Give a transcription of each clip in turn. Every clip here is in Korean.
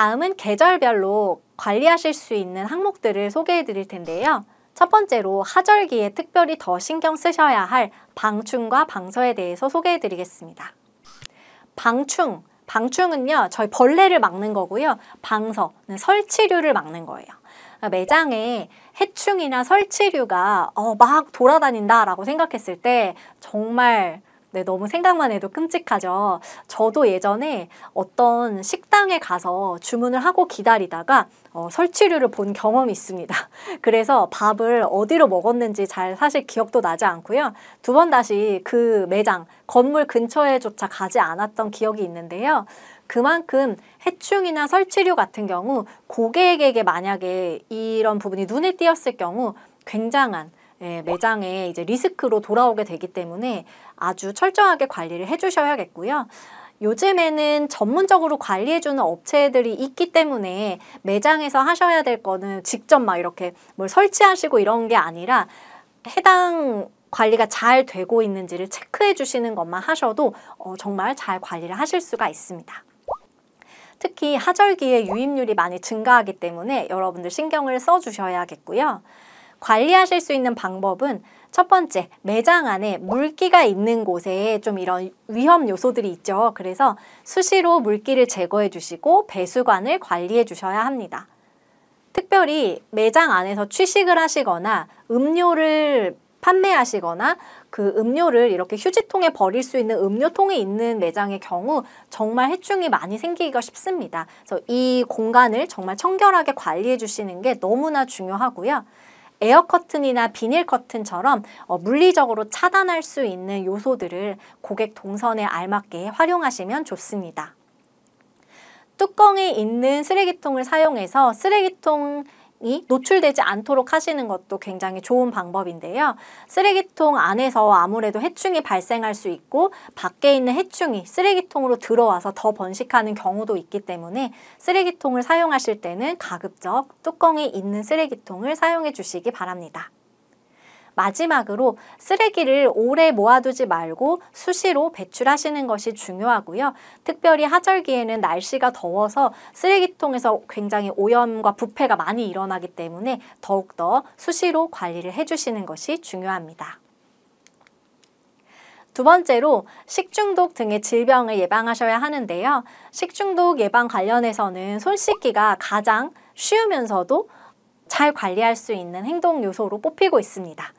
다음은 계절별로 관리하실 수 있는 항목들을 소개해 드릴 텐데요. 첫 번째로 하절기에 특별히 더 신경 쓰셔야 할 방충과 방서에 대해서 소개해 드리겠습니다. 방충, 방충은요, 저희 벌레를 막는 거고요. 방서는 설치류를 막는 거예요. 매장에 해충이나 설치류가 어, 막 돌아다닌다라고 생각했을 때 정말 네, 너무 생각만 해도 끔찍하죠. 저도 예전에 어떤 식당에 가서 주문을 하고 기다리다가 어, 설치류를 본 경험이 있습니다. 그래서 밥을 어디로 먹었는지 잘 사실 기억도 나지 않고요. 두 번 다시 그 매장, 건물 근처에조차 가지 않았던 기억이 있는데요. 그만큼 해충이나 설치류 같은 경우 고객에게 만약에 이런 부분이 눈에 띄었을 경우 굉장한 예, 매장에 이제 리스크로 돌아오게 되기 때문에 아주 철저하게 관리를 해주셔야겠고요. 요즘에는 전문적으로 관리해주는 업체들이 있기 때문에 매장에서 하셔야 될 거는 직접 막 이렇게 뭘 설치하시고 이런 게 아니라 해당 관리가 잘 되고 있는지를 체크해 주시는 것만 하셔도 어, 정말 잘 관리를 하실 수가 있습니다. 특히 하절기에 유입률이 많이 증가하기 때문에 여러분들 신경을 써주셔야겠고요. 관리하실 수 있는 방법은 첫 번째, 매장 안에 물기가 있는 곳에 좀 이런 위험 요소들이 있죠. 그래서 수시로 물기를 제거해 주시고 배수관을 관리해 주셔야 합니다. 특별히 매장 안에서 취식을 하시거나 음료를 판매하시거나 그 음료를 이렇게 휴지통에 버릴 수 있는 음료통이 있는 매장의 경우 정말 해충이 많이 생기기가 쉽습니다. 그래서 이 공간을 정말 청결하게 관리해 주시는 게 너무나 중요하고요. 에어 커튼이나 비닐 커튼처럼 어, 물리적으로 차단할 수 있는 요소들을 고객 동선에 알맞게 활용하시면 좋습니다. 뚜껑이 있는 쓰레기통을 사용해서 쓰레기통 이 노출되지 않도록 하시는 것도 굉장히 좋은 방법인데요. 쓰레기통 안에서 아무래도 해충이 발생할 수 있고 밖에 있는 해충이 쓰레기통으로 들어와서 더 번식하는 경우도 있기 때문에 쓰레기통을 사용하실 때는 가급적 뚜껑이 있는 쓰레기통을 사용해 주시기 바랍니다. 마지막으로 쓰레기를 오래 모아두지 말고 수시로 배출하시는 것이 중요하고요. 특별히 하절기에는 날씨가 더워서 쓰레기통에서 굉장히 오염과 부패가 많이 일어나기 때문에 더욱더 수시로 관리를 해주시는 것이 중요합니다. 두 번째로 식중독 등의 질병을 예방하셔야 하는데요. 식중독 예방 관련해서는 손 씻기가 가장 쉬우면서도 잘 관리할 수 있는 행동 요소로 뽑히고 있습니다.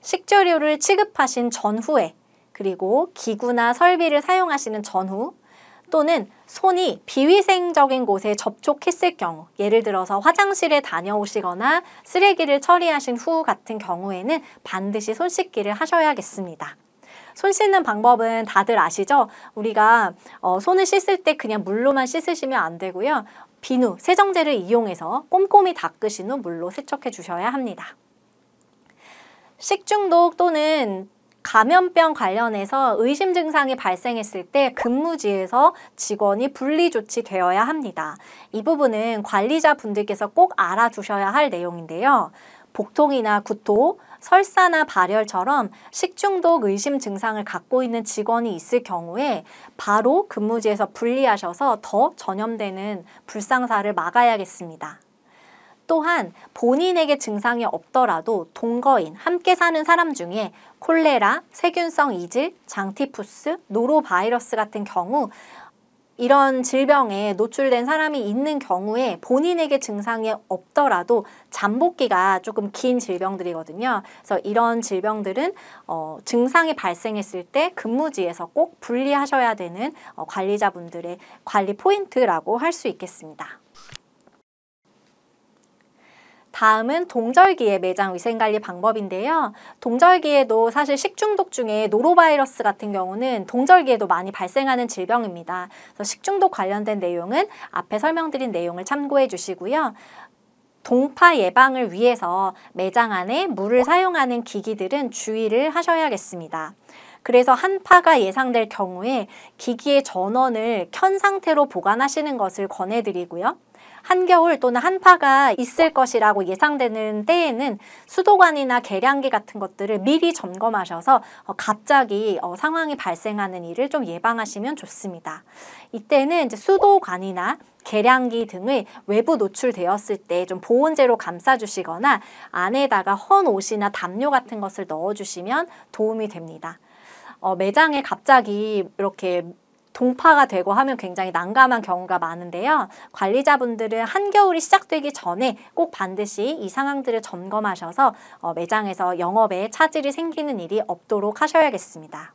식재료를 취급하신 전후에 그리고 기구나 설비를 사용하시는 전후 또는 손이 비위생적인 곳에 접촉했을 경우 예를 들어서 화장실에 다녀오시거나 쓰레기를 처리하신 후 같은 경우에는 반드시 손 씻기를 하셔야겠습니다. 손 씻는 방법은 다들 아시죠? 우리가 어, 손을 씻을 때 그냥 물로만 씻으시면 안 되고요. 비누, 세정제를 이용해서 꼼꼼히 닦으신 후 물로 세척해 주셔야 합니다. 식중독 또는 감염병 관련해서 의심 증상이 발생했을 때 근무지에서 직원이 분리 조치되어야 합니다. 이 부분은 관리자분들께서 꼭 알아두셔야 할 내용인데요. 복통이나 구토, 설사나 발열처럼 식중독 의심 증상을 갖고 있는 직원이 있을 경우에 바로 근무지에서 분리하셔서 더 전염되는 불상사를 막아야겠습니다. 또한 본인에게 증상이 없더라도 동거인, 함께 사는 사람 중에 콜레라, 세균성 이질, 장티푸스, 노로바이러스 같은 경우 이런 질병에 노출된 사람이 있는 경우에 본인에게 증상이 없더라도 잠복기가 조금 긴 질병들이거든요. 그래서 이런 질병들은 어, 증상이 발생했을 때 근무지에서 꼭 분리하셔야 되는 어, 관리자분들의 관리 포인트라고 할 수 있겠습니다. 다음은 동절기에 매장 위생관리 방법인데요. 동절기에도 사실 식중독 중에 노로바이러스 같은 경우는 동절기에도 많이 발생하는 질병입니다. 그래서 식중독 관련된 내용은 앞에 설명드린 내용을 참고해 주시고요. 동파 예방을 위해서 매장 안에 물을 사용하는 기기들은 주의를 하셔야겠습니다. 그래서 한파가 예상될 경우에 기기의 전원을 켠 상태로 보관하시는 것을 권해드리고요. 한겨울 또는 한파가 있을 것이라고 예상되는 때에는 수도관이나 계량기 같은 것들을 미리 점검하셔서 어, 갑자기 어, 상황이 발생하는 일을 좀 예방하시면 좋습니다. 이때는 이제 수도관이나 계량기 등의 외부 노출되었을 때 좀 보온재로 감싸주시거나 안에다가 헌 옷이나 담요 같은 것을 넣어주시면 도움이 됩니다. 어, 매장에 갑자기 이렇게 동파가 되고 하면 굉장히 난감한 경우가 많은데요. 관리자분들은 한겨울이 시작되기 전에 꼭 반드시 이 상황들을 점검하셔서 어, 매장에서 영업에 차질이 생기는 일이 없도록 하셔야겠습니다.